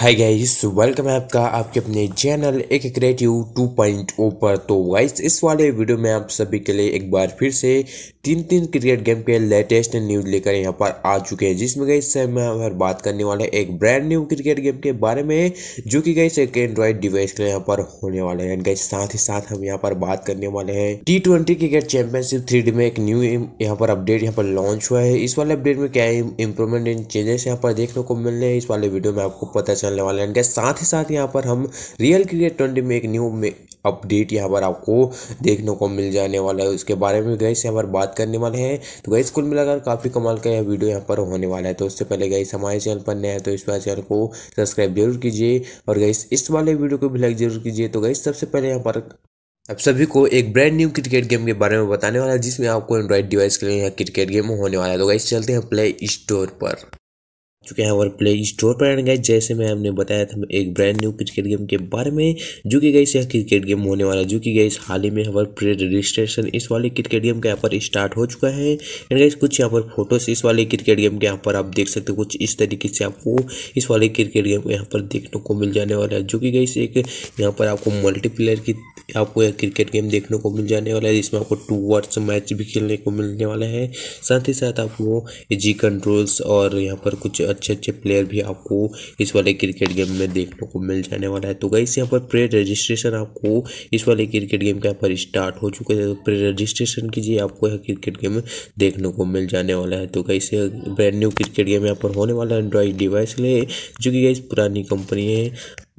hi guys welcome है आपका आपके अपने चैनल एक क्रिएटिव ओ oh पर तो गाइस इस वाले वीडियो में आप सभी के लिए एक बार फिर से तीन तीन क्रिकेट गेम के लेटेस्ट न्यूज़ लेकर यहां पर आ चुके हैं जिसमें गाइस मैं हर बात करने वाला एक ब्रांड न्यू क्रिकेट गेम के बारे में जो कि गाइस एक एंड्रॉयड डिवाइस के यहाँ पर होने वाले हैं गाइस साथ ही साथ हम यहाँ पर बात करने वाले हैं टी क्रिकेट चैंपियनशिप थ्री में एक न्यू यहाँ पर अपडेट यहाँ पर लॉन्च हुआ है इस वाले अपडेट में क्या इम्प्रूवमेंट एंड चेंजेस यहाँ पर देखने को मिल रहे हैं इस वाले वीडियो में आपको पता चल चलने वाले हैं गैस साथ ही साथ यहाँ पर हम रियल क्रिकेट ट्वेंटी में एक न्यू में अपडेट यहाँ पर आपको देखने को मिल जाने वाला है उसके बारे में गैस यहाँ पर बात करने वाले हैं तो गैस कुल मिलाकर काफ़ी कमाल का यह वीडियो यहाँ पर होने वाला है तो उससे पहले गैस हमारे चैनल पर नया है तो इस बार चैनल को सब्सक्राइब जरूर कीजिए और गैस इस वाले वीडियो को भी लाइक जरूर कीजिए तो गैस सबसे पहले यहाँ पर अब सभी को एक ब्रांड न्यू क्रिकेट गेम के बारे में बताने वाला है जिसमें आपको एंड्रॉइड डिवाइस के लिए यहाँ क्रिकेट गेम होने वाला है तो गैस चलते हैं प्ले स्टोर पर जो है हमारे प्ले स्टोर पर आने गए जैसे मैं हमने बताया था एक ब्रांड न्यू क्रिकेट गेम के बारे में जो कि गई से क्रिकेट गेम होने वाला है जो कि गई हाल ही में हमारे प्रे रजिस्ट्रेशन इस वाले क्रिकेट गेम का यहाँ पर स्टार्ट हो चुका है एंड गई कुछ यहाँ पर फोटोज इस वाले क्रिकेट गेम के यहाँ पर आप देख सकते हो कुछ इस तरीके से आपको इस वाले क्रिकेट गेम को यहाँ पर देखने को मिल जाने वाला है जो कि गई एक यहाँ पर आपको मल्टीप्लेयर की आपको यह क्रिकेट गेम देखने को मिल जाने वाला है जिसमें आपको टू वर्ड्स मैच भी खेलने को मिलने वाला है साथ ही साथ आपको जी कंट्रोल्स और यहाँ पर कुछ अच्छे अच्छे प्लेयर भी आपको इस वाले क्रिकेट गेम में देखने को मिल जाने वाला है तो गई यहाँ पर प्रे रजिस्ट्रेशन आपको इस वाले क्रिकेट गेम का यहाँ पर स्टार्ट हो चुका है तो प्रे रजिस्ट्रेशन कीजिए आपको यह क्रिकेट गेम देखने को मिल जाने वाला है तो गई ब्रांड न्यू क्रिकेट गेम यहाँ पर होने वाला है डिवाइस ले जो कि गई पुरानी कंपनी है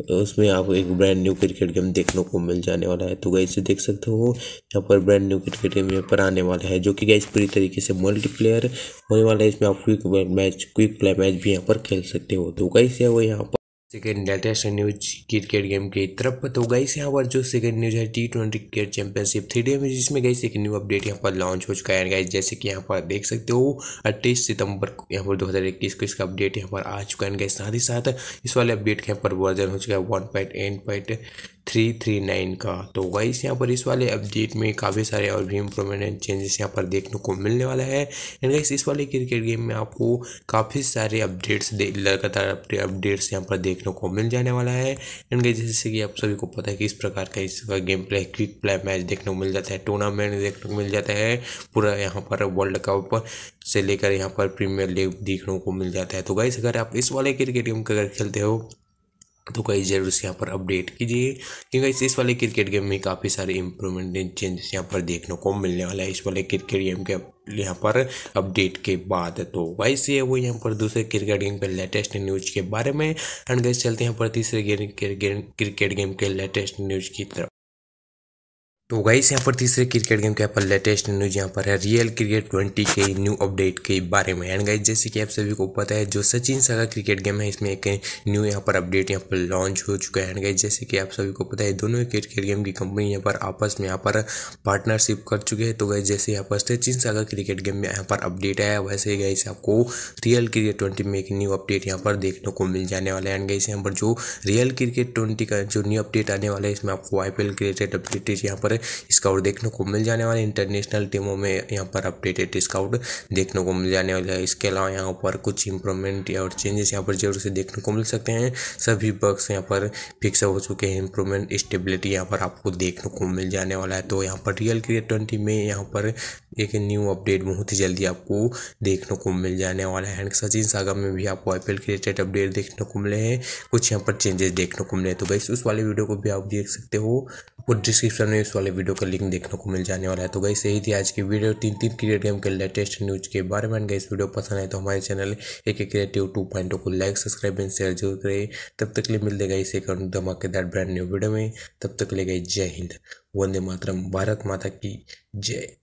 तो उसमें आपको एक ब्रांड न्यू क्रिकेट गेम देखने को मिल जाने वाला है तो से देख सकते हो यहाँ पर ब्रांड न्यू क्रिकेट गेम यहाँ पर आने वाला है जो कि गैस पूरी तरीके से मल्टीप्लेयर होने वाला है इसमें आप quick match quick play match भी यहाँ पर खेल सकते हो तो गैस से वो यहाँ पर second latest news cricket game की तरफ तो गई यहाँ पर जो सेकेंड न्यूज है T twenty cricket championship three day में जिसमें गई एक न्यू अपडेट यहाँ पर लॉन्च हो चुका है गाइस जैसे कि यहाँ पर देख सकते हो अट्ठाईस सितंबर को यहाँ पर 2021 को इसका अपडेट यहाँ पर आ चुका है गाइस साथ ही साथ इस वाले अपडेट के यहाँ पर वर्जन हो चुका है one point and point three three nine का तो वाइस यहाँ पर इस वाले अपडेट में काफ़ी सारे और भी इम्प्रूवमेंट एंड चेंजेस यहाँ पर देखने को मिलने वाला है एंड गाइस इस वाले क्रिकेट गेम में आपको काफ़ी सारे अपडेट्स लगातार अपडेट्स यहाँ पर देखने को मिल जाने वाला है एंड गाइस जैसे कि आप सभी को पता है कि इस प्रकार का इसका game play quick play match देखने को मिल जाता है टूर्नामेंट देखने को मिल जाता है पूरा यहाँ पर वर्ल्ड कप से लेकर यहाँ पर प्रीमियर लीग देखने को मिल जाता है तो गाइस अगर आप इस वाले क्रिकेट गेम का अगर खेलते हो तो कई जरूर से यहाँ पर अपडेट कीजिए क्योंकि इस वाले क्रिकेट गेम में काफ़ी सारे इंप्रूवमेंट चेंजेस यहाँ पर देखने को मिलने वाला है इस वाले क्रिकेट गेम के यहाँ पर अपडेट के बाद तो वाइस ये वो यहाँ पर दूसरे क्रिकेट गेम के लेटेस्ट न्यूज के बारे में एंड गैस चलते हैं यहाँ पर तीसरे गेम क्रिकेट गेम के लेटेस्ट न्यूज की तरफ तो गाइस यहाँ पर तीसरे क्रिकेट गेम के यहाँ पर लेटेस्ट न्यूज यहाँ पर है रियल क्रिकेट ट्वेंटी के न्यू अपडेट के बारे में एंड गाइस जैसे कि आप सभी को पता है जो सचिन सागा क्रिकेट गेम है इसमें एक न्यू यहाँ पर अपडेट यहाँ पर लॉन्च हो चुका है एंड गाइस जैसे कि आप सभी को पता है दोनों क्रिकेट गेम की कंपनी यहाँ पर आपस में यहाँ पर पार्टनरशिप कर चुके हैं तो गाइस जैसे यहाँ पर सचिन सागा क्रिकेट गेम में यहाँ पर अपडेट आया वैसे ही गाइस आपको रियल क्रिकेट ट्वेंटी में एक न्यू अपडेट यहाँ पर देखने को मिल जाने वाला है एंड गाइस यहाँ पर जो रियल क्रिकेट ट्वेंटी का जो न्यू अपडेट आने वाला है इसमें आपको आई पी क्रिकेट अपडेट यहाँ पर स्काउट देखने को मिल जाने वाले इंटरनेशनल टीमों में यहाँ पर अपडेटेड स्काउट देखने को मिल जाने वाले इसके अलावा यहाँ पर कुछ इंप्रूवमेंट और चेंजेस यहाँ पर जरूर से देखने को मिल सकते हैं सभी बक्स यहाँ पर फिक्स हो चुके हैं इंप्रूवमेंट स्टेबिलिटी यहाँ पर आपको देखने को मिल जाने वाला है तो यहाँ पर रियल क्रिकेट ट्वेंटी में यहाँ पर एक न्यू अपडेट बहुत ही जल्दी आपको देखने को मिल जाने वाला है सचिन सागर में भी आपको आई रिलेटेड अपडेट देखने को मिले हैं कुछ यहाँ पर चेंजेस देखने को मिले तो गई उस वाले वीडियो को भी आप देख सकते हो और डिस्क्रिप्शन में इस वाले वीडियो का लिंक देखने को मिल जाने वाला है तो गई यही थी आज की वीडियो तीन तीन क्रिकेट गेम के लेटेस्ट न्यूज़ के बारे में गई वीडियो पसंद आए तो हमारे चैनल एक एक क्रिएटिव टू पॉइंट को लाइक सब्सक्राइब एंड शेयर जरूर करें तब तक लिए मिल देगा इसे धमाकेदार ब्रांड न्यू वीडियो में तब तक ले गई जय हिंद वंदे मातरम भारत माता की जय